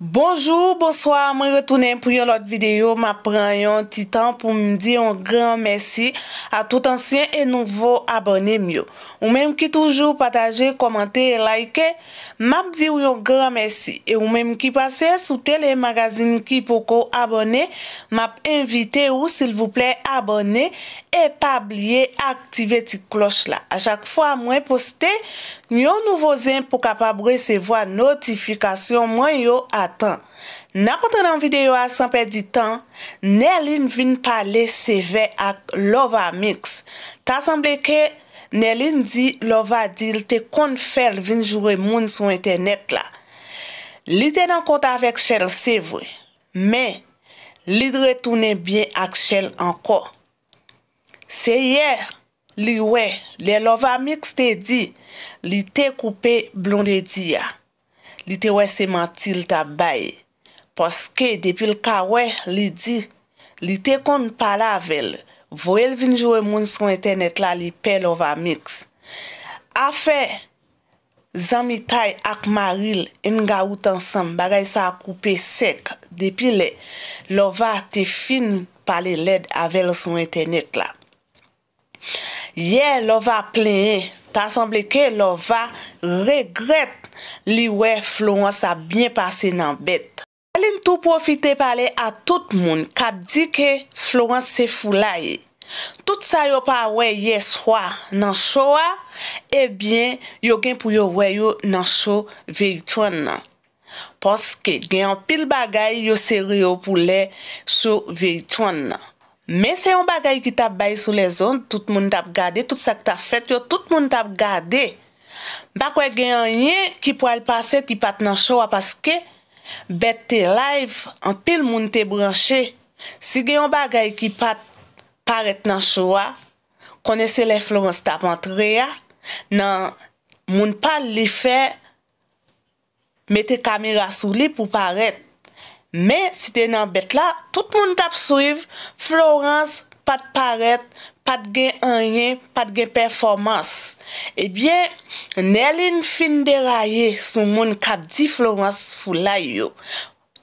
Bonjour, bonsoir, mwen retounen pou yon lot videyo. Mwen pren yon titan pou mwen diyon gran mersi a tout ansyen e nouvo abonnen mwen. Ou mwen mwen ki toujou pataje, komante, like, mwen mwen diyon gran mersi. Ou mwen mwen ki pase sou telemagazin ki pou kou abonnen, mwen mwen mwen invite ou sil vouple abonnen e pa blye aktive ti kloch la. A chak fwa mwen poste, mwen mwen nouvo zin pou kapab resevo a notifikasyon mwen yon at. N apote nan videyo a sanpe di tan, Nelin vin pale seve ak Lovamix. Ta sanble ke Nelin di Lovadil te konfer vin jure moun sou internet la. Li ten an konta vek chel seve, men li dre toune byen ak chel anko. Se ye, li we, li Lovamix te di, li te koupe blon de di ya. li te wè seman til tabay. Poske, depi l ka wè, li di, li te kon pala avèl, vò el vinjou e moun son internet la, li pe lo va miks. Afè, zanmi tay ak maril, en gaout ansam, bagay sa akoupe sek, depi le, lo va te fin pali led avèl son internet la. Ye, lo va pleye, Ta asamble ke lo va regret li we Florence a byen pase nan bet. Palin tou profite pale a tout moun kap di ke Florence se fula ye. Tout sa yo pa we ye swa nan swa, ebyen yo gen pou yo we yo nan sou veyitwan nan. Poske gen an pil bagay yo seri yo pou le sou veyitwan non. nan. Men se yon bagay ki tap bayi sou le zon, tout moun tap gade, tout sa ki tap fet yo, tout moun tap gade. Bakwe gen yon yon ki pou al pase ki pat nan showa paske bete live, an pil moun te branche. Si gen yon bagay ki pat paret nan showa, kone se le florence tap antre ya, nan moun pal li fe, mete kamera sou li pou paret. Men, si te nan bet la, tout moun tap suiv, Florence pat paret, pat gen anyen, pat gen performans. Ebyen, eh nelin fin deraye, sou moun kap di Florence fulay yo.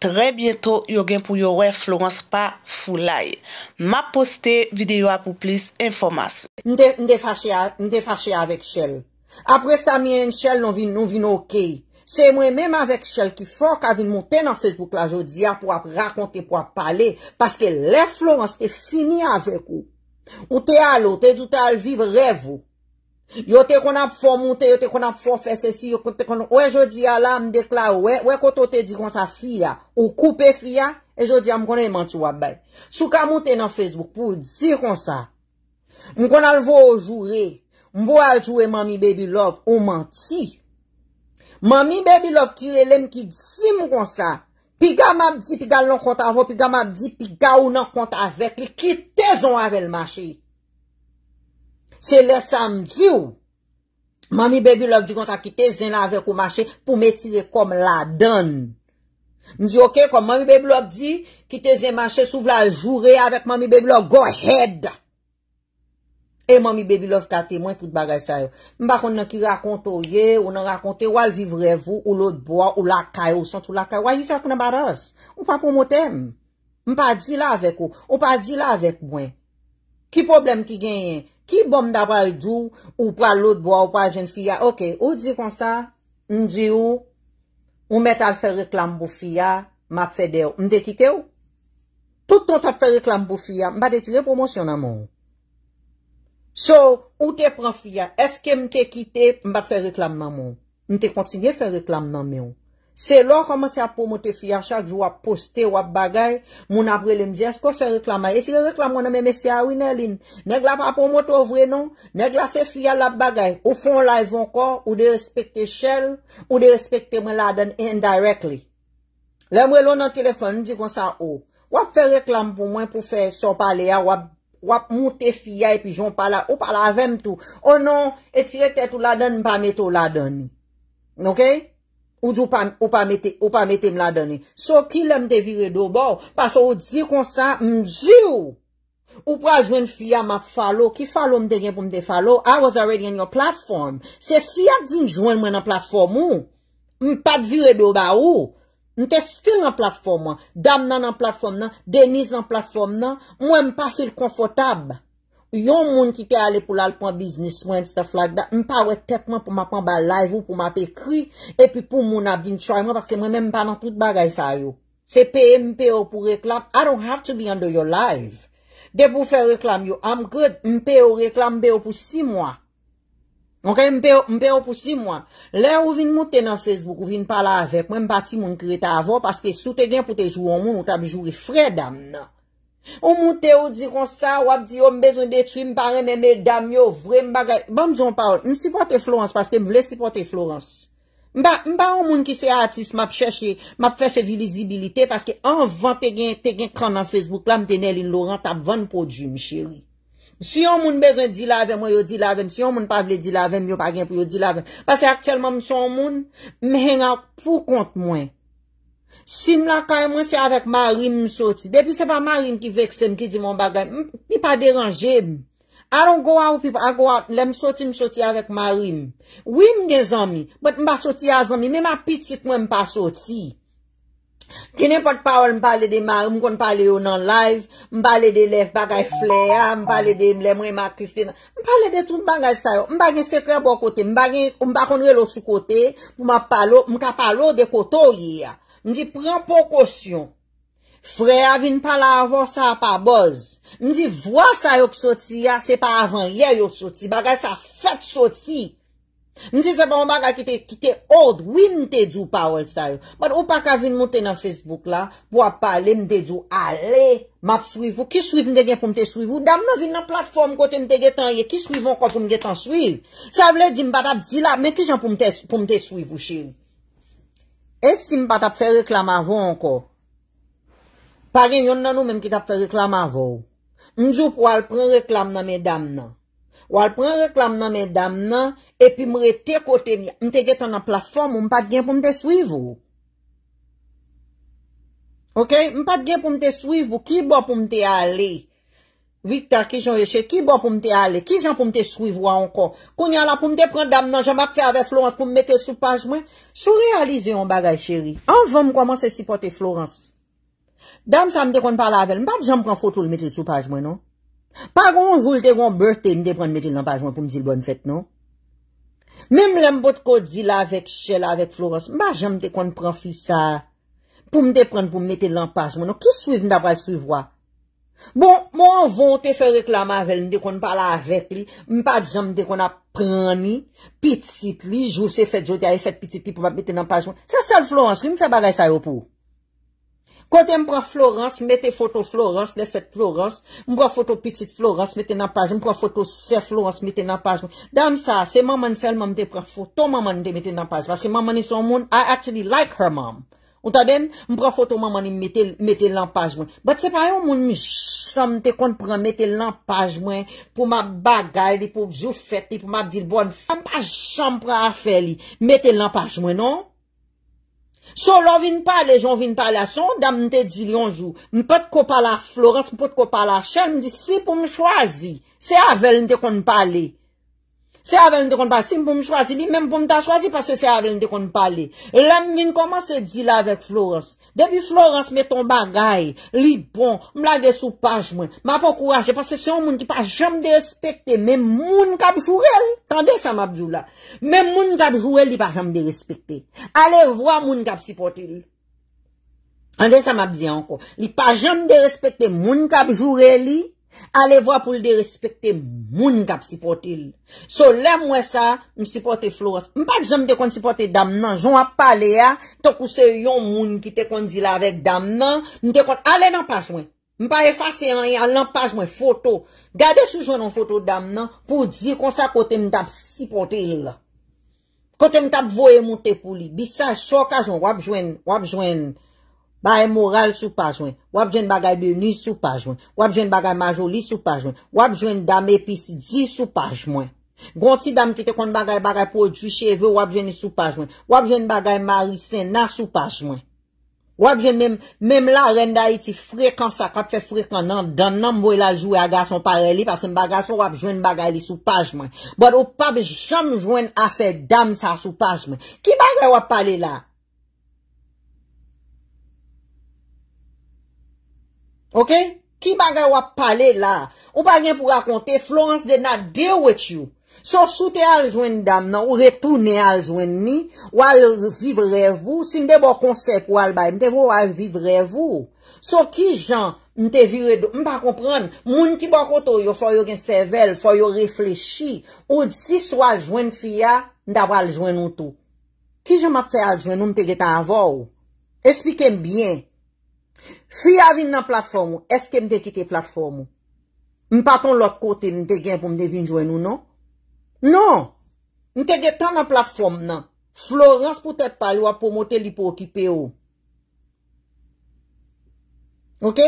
Tre bieto, yo gen pou yo re Florence pa fulay. Ma poste videyo apou plis informans. N de fache avek chel. Apre sa mi en chel, nou vi nou key. Se mwen menm avèk chèl ki fò k avin moutè nan Facebook la jò diya pou ap rakonte pou ap pale, paske lè flouans te fini avèk ou. Ou te alò, te doutè alviv rev ou. Yo te konan pou fò moutè, yo te konan pou fò fè se si, yo te konan, wè jò diya la mdèk la wè, wè koto te di kon sa fia, ou koupe fia, e jò diya mkonen manti wabèk. Sou ka moutè nan Facebook pou di kon sa, mkonan vò ou jure, mvo aljou e mami baby love, ou manti, Mami bebi lov kire lem ki di moun konsa, pi ga mabdi, pi ga loun konta avon, pi ga mabdi, pi ga ou nan konta avek, li kite zon avek mwache. Se le samdi ou, mami bebi lov di konta kite zon avek ou mwache pou me tire kom la don. Ni di ok, kom mami bebi lov di, kite zon mwache sou vla jure avek mami bebi lov, go ahead. E mami bebi love kate mwen, tout bagay sa yo. Mba kon nan ki rakonto ye, ou nan rakonte, wale vivre vo, ou lout bo, ou lakay, ou santou lakay, wale yu chak nan baros? Ou pa promote m? Mpa di la avek ou, ou pa di la avek mwen. Ki problem ki genyen? Ki bom dabar di ou, ou pa lout bo, ou pa jen fia? Ok, ou di konsa, mdi ou, ou met al fè reklam bo fia, mba fè de ou, mde kite ou? Tout ton tap fè reklam bo fia, mba deti repromosyon nan moun ou. So, ou te pran fya? Eske m te kite m bat fe reklamman moun? M te kontinye fe reklamman moun? Se lò koman se apomote fya chak jwa poste wap bagay, moun aprele m diye, eske wap se reklamman? Eske reklamman mè mè siya wine lin? Nèk la pa apomote wè non? Nèk la se fya lop bagay? Ou fon la yon kon? Ou de respekte chel? Ou de respekte mè la den indirectly? Lè mwe lò nan telefon, n di kon sa ou? Oh, wap fe reklamman pou mwen pou fe son pale ya wap Wap mou te fiya epi joun pala, ou pala avem tou. O oh non, eti rete tou ladan, mpa metou ladan. Ok? Ou djou mpa metem ladan. So ki la mte vire do bo? Paso ou di konsa mzi ou. Ou pra jwen fiya map falo, ki falo mte gen pou mte falo? I was already on your platform. Se fiya din jwen mwen an platform ou, mpa di vire do ba ou. N te stil nan platfom nan, dam nan nan platfom nan, denis nan platfom nan, mwen m pa sil konfotab. Yon moun ki te ale pou lal pou an biznis, mwen staf lak da, m pa wek tekman pou m apan ba lajvou, pou m ap ekri, epi pou moun ap din choyman, paske mwen men m pa nan tout bagay sa yo. Se peye m peyo pou reklam, I don't have to be under your life. De pou fe reklam yo, I'm good, m peyo reklam beyo pou 6 mwa. Mpe opousi mwen, lè ou vin mouten nan Facebook, ou vin pala avek, mwen pati moun kreta avon, paske sou te gen pou te jwou moun, ou tab jwou e fredam nan. Ou mouten ou di kon sa, ou ap di oh, yo mbezoun detwi, mpare mme damyo, vre mbagay. Mpam bon, diyon pa, msipote Florence, paske mvle sipote Florence. Mpa mpam moun ki se atis, map cheshe, map fese vilizibilite, paske anvan te gen kran nan Facebook, la mtene elin loran, tab vane podjwi mchiri. Si yon moun bezon di lave mwen yo di lave mwen, si yon moun pa vle di lave mwen, yo pa gen pou yo di lave mwen. Pase aktelman m son moun, m henga pou kont mwen. Si m la kaye mwen se avek marim m soti. Depi se pa marim ki vekse m ki di mwen bagay, m ni pa deranje m. Aron gwa ou pipa, agwa le m soti m soti avek marim. Wim gen zami, bot m ba soti a zami, me ma pitit mwen m pa soti. Ti ne pot pa ou m pa ale de mar, m kon pale yo nan live, m pa ale de lev bagay flea, m pa ale de mlemwe matristina, m pa ale de troun bagay sayo, m pa ale de sekre bo kote, m pa ale de mba konwe lo su kote, m pa ale de koto yi ya. M di prean pou kosyon, freya vin pala avon sa pa boz, m di vwa sa yon soti ya, se pa avon yon soti, bagay sa fet soti. Mwen se sepe mwen baka ki te kite od. Oui mwen te djou pa oul sa yon. Mwen ou pa ka vin mwote nan Facebook la. Pwa pale mwen te djou. Ale. Map swivou. Ki swiv mwen te gen pou mwen te swivou. Dam nan vin nan platform kote mwen te getan ye. Ki swivou anko pou mwen getan swivou. Sa vle di mba tap di la. Men ki jan pou mwen te swivou shil. E si mba tap fe reklam avon anko. Pagin yon nan nou menm ki tap fe reklam avon. Mwen djou pou al pren reklam nan men dam nan. Ou al pren reklam nan men dam nan, e pi mre te kote, mte get an nan plafom, mpad gen pou mte swiv ou. Ok, mpad gen pou mte swiv ou, ki bo pou mte ale, Victor, ki jan reche, ki bo pou mte ale, ki jan pou mte swiv ou ankon. Kou nyan la pou mte pren dam nan, jan bak fe avè Florence pou mme mette sou page mwen. Sou realize yon bagay chéri, anvan mkwaman se sipote Florence. Dam sa mte konn pala avè, mpad jan mkwaman fotou mme mette sou page mwen nou. Pa goun joul te goun beurte, mdè pran mète l'anpajman pou mdè zil bon fèt, nou? Mèm lèm bot kò di la vek chè la vek Florence, mba jèm te kon pran fi sa, pou mdè pran pou mdè te l'anpajman, nou? Ki suiv mdè apal suivwa? Bon, mwen vò te fè reklam avèl, mdè kon pala avek li, mba jèm te kon ap pran li, pitit li, jousè fèt, jousè e fèt pitit li pou mbète l'anpajman. Sa sèl Florence, ki mfè bavè sa yo pou? Kote mbra Florence, mette foto Florence, le fet Florence, mbra foto pitit Florence, mette nan page, mbra foto se Florence, mette nan page mwen. Dam sa, se mman sel mman de pre foto, mman mman de mette nan page. Baske mman ni son moun, I actually like her mom. Ota den, mbra foto mman mman ni mette lan page mwen. Bat se pa yon moun, mi chanm te kont pre mette lan page mwen, pou mba bagay li, pou bzou fet li, pou mba bzil bon, fèm pa chanm pre afe li, mette lan page mwen, non? Sou lan vin pale, joun vin pale a son, dam nte di lyonjou. Mwen pat ko pale a Florence, mwen pat ko pale a Chelle, mwen di si pou mwen chwazi. Se avel nte kon pale. Se avelen de kon pa, si m pou m chwazi, li menm pou m ta chwazi, pase se avelen de kon pa li. E lam nin, koman se di la vek Florence? Debi Florence, me ton bagay, li bon, m la de sou page mwen. Ma pou kouraje, pase se yon moun ki pa jam de respekte, menm moun kab jurel. Tande sa mabzou la. Menm moun kab jurel, li pa jam de respekte. Ale vwa moun kab sipote li. Tande sa mabzou la. Li pa jam de respekte moun kab jurel li. Ale vwa pou l de respekte moun kap sipote il. So le mwen sa, mwen sipote Flores. Mwen pa dijan mwen te konti sipote dam nan, joun ap pale ya, tok ou se yon moun ki te konti la vek dam nan, mwen te konti, ale nan pa jwen. Mwen pa e fase an, al nan pa jwen, foto. Gade soujwen an foto dam nan, pou di kon sa kote mwen tap sipote il. Kote mwen tap voye mwen te pou li. Bisa, so kajon, wap jwen, wap jwen. Ma e moral sou paje mwen, wap jwen bagay be ni sou paje mwen, wap jwen bagay ma joli sou paje mwen, wap jwen dam epis di sou paje mwen. Gonti dam kete kon bagay bagay pou e djou cheve wap jwen sou paje mwen, wap jwen bagay ma risen na sou paje mwen. Wap jwen mem la renda iti frekans akap fe frekans nan nan mwela jou e agasyon pare li pasen bagasyon wap jwen bagay li sou paje mwen. Bwad ou pab jom jwen ase dam sa sou paje mwen, ki bagay wap pale la? Ok? Ki bagay wap pale la? Ou bagay pou rakonte, Florence de na dewe tyou. So sou te aljwen dam nan, ou retoune aljwen ni, wale vibre vou, si mde bo konsep wale bay, mde vo wale vibre vou. So ki jan, mte vire, mpa kompren, moun ki bako to yo, fwa yo gen sevel, fwa yo reflechi, ou disi sou aljwen fya, mda wale aljwen nou tou. Ki jan map fe aljwen nou mte getan avou? Espikem byen. Fui avin nan platform ou, eske mde kite platform ou? M paton lòk kote mde gen pou mde vin jwen ou non? Non! M te gen tan nan platform nan. Florence pou tèt pali wap pou motel li pou okipe ou. Ok?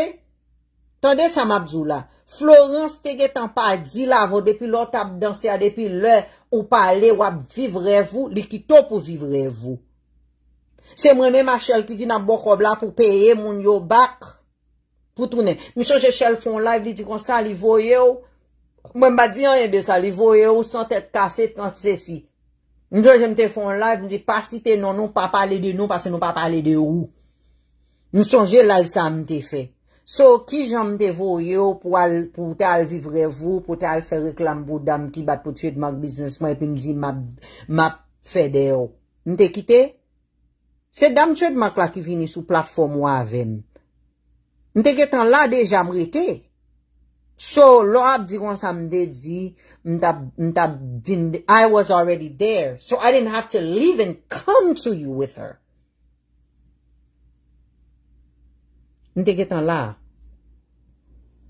Tande Samabzou la. Florence te gen tan pa di la vò depi lòk ap dansè a depi lè ou pale wap vivre vò, li kito pou vivre vò. Se mwen men ma chel ki di nan bok ob la pou peye moun yo bak pou tounen. Mwen chonje chel fon live, li di kon sali voye ou. Mwen ba di an yon de sali voye ou, san tete kase tante se si. Mwen chonje mte fon live, li di pasi te non nou pa pale de nou, pase nou pa pale de ou. Mwen chonje live sa mte fe. So ki jan mte voye ou pou te al vivre vou, pou te al fe reklam bou dam ki bat pou tue d'mak biznesman, epi mzi map fede ou. Mwen te kite? Se dam ched mak la ki vini sou platform mwa aven. Nte ketan la deja mwete. So lo ap diwan samde di, I was already there, so I didn't have to leave and come to you with her. Nte ketan la,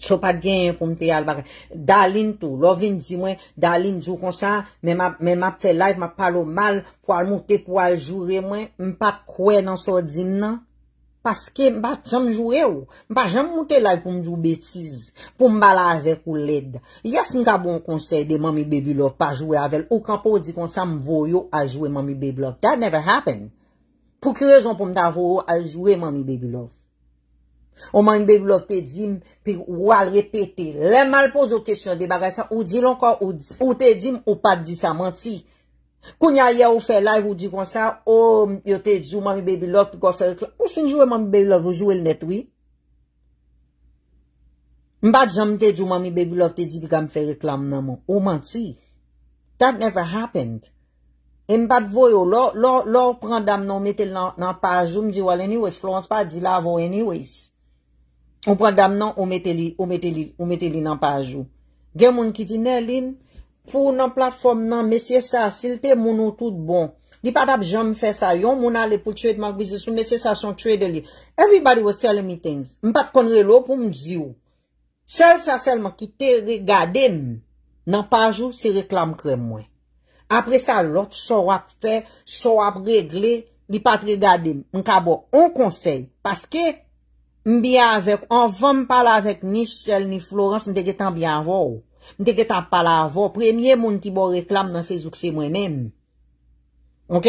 Kyo pa gen pou mte yal bakan. Dalin tou, lovin diwen, dalin djou konsan, men map fe laif, map palo mal pou al mouti pou al jure mwen. Mpa kwen an so din nan. Paske mba jam jure ou. Mpa jam mouti laif pou mdou betiz. Pou mbala avek ou led. Yes mka bon konsen de mami baby love pa jure avel. Ou kampo di konsan mvo yo al jure mami baby love. That never happen. Pou krezon pou mta vo yo al jure mami baby love. Ou man oh, yon baby love te di, pi ou al repete. Le mal pose ou kesyon de bagay sa, ou di lon kon, ou te di, ou pat di sa, manti. Koun ya ya ou fe live, ou di kon sa, ou yo te di, ou man yon baby love, pou kon se reklam. Ou finjouwe man yon baby love, ou jouwe l net, oui? Mbat jan mte di, ou man yon baby love te di, pi kan me fe reklam nan moun. Ou manti. That never happened. E mbat voyo, oh, lor, lor, lor pran dam nan metel nan pajou, mdi, well, anyways, Florence Pat, di la avon, anyways. Ou pren dam nan, ou mette li, ou mette li, ou mette li nan pajou. Gen moun ki ti nelin, pou nan platform nan, mesye sa, silte moun ou tout bon. Di pat ap jom fe sa yon, moun ale pou tuek magbize sou, mesye sa son tuek de li. Everybody was selling me things. M pat konre lo pou m zi ou. Sel sa selman ki te regade m, nan pajou se reklam krem mwen. Apre sa lot, so ap fe, so ap regle, di pat regade m. M ka bo, on konsey, paske... Mbya avèk, an vèm pala avèk ni Chelle ni Florence, mde getan byan vò. Mde getan pala avò, premye moun ti bo reklam nan fezouk se mwen mèm. Ok?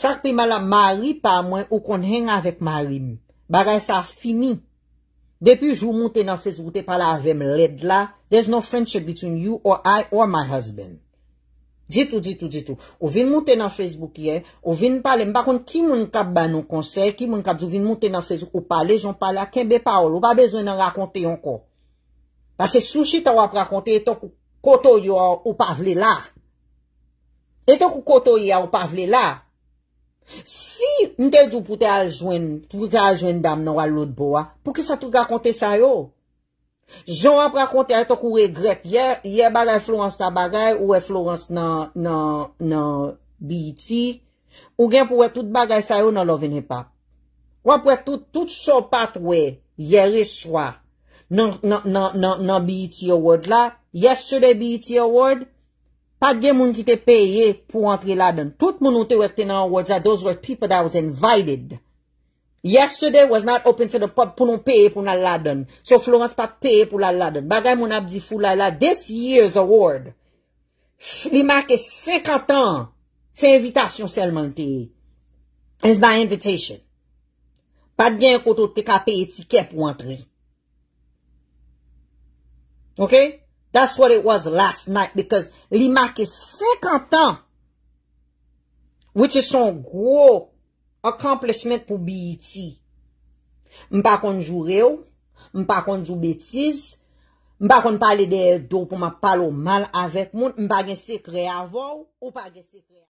Sakpe mala mari pa mwen, ou kon hèn avèk mari mwen. Bagay sa fini. Depi jou moun te nan fezouk te pala avèm led la, there's no friendship between you or I or my husband. Ditou, ditou, ditou. Ou vin mouten an Facebook ye, ou vin pale, mbakon ki moun kap ban nou konser, ki moun kap zou vin mouten an Facebook, ou pale, joun pale a kembe paolo, ou pa bezwen an rakonte yonko. Pase sushi ta wap rakonte eto kou koto yo ou pavle la. Eto kou koto yo ou pavle la. Si mte djou pote a jwen, pote a jwen dam nan wale lout bo a, pouke sa tou rakonte sa yo? Jo an pra konti an to kou regret ye, ye bagay Florence ta bagay, ou e Florence nan BIT, ou gen pou we tout bagay sa yo nan lovene pa. Wap we tout so pat we, ye reswa nan BIT award la, yes sure de BIT award, pat gen moun ki te peye pou antre la den. Tout moun ou te we te nan award la, those were people that was invited. Yesterday was not open to the pub pou non peye pou nan laden. So Florence pat peye pou nan laden. Bagay moun ap di fulay la. This year's award. Li mak e 50 an. Se invitasyon selman teye. It's my invitation. Pat gen koto te ka peye tike pou antre. Ok? That's what it was last night. Because li mak e 50 an. Which is son grok. akran plesmet pou bi iti. Mpa kon jure ou, mpa kon zou betiz, mpa kon pale de do pou ma pale ou mal avèk moun, mpa gen se kre avou ou pa gen se kre avou.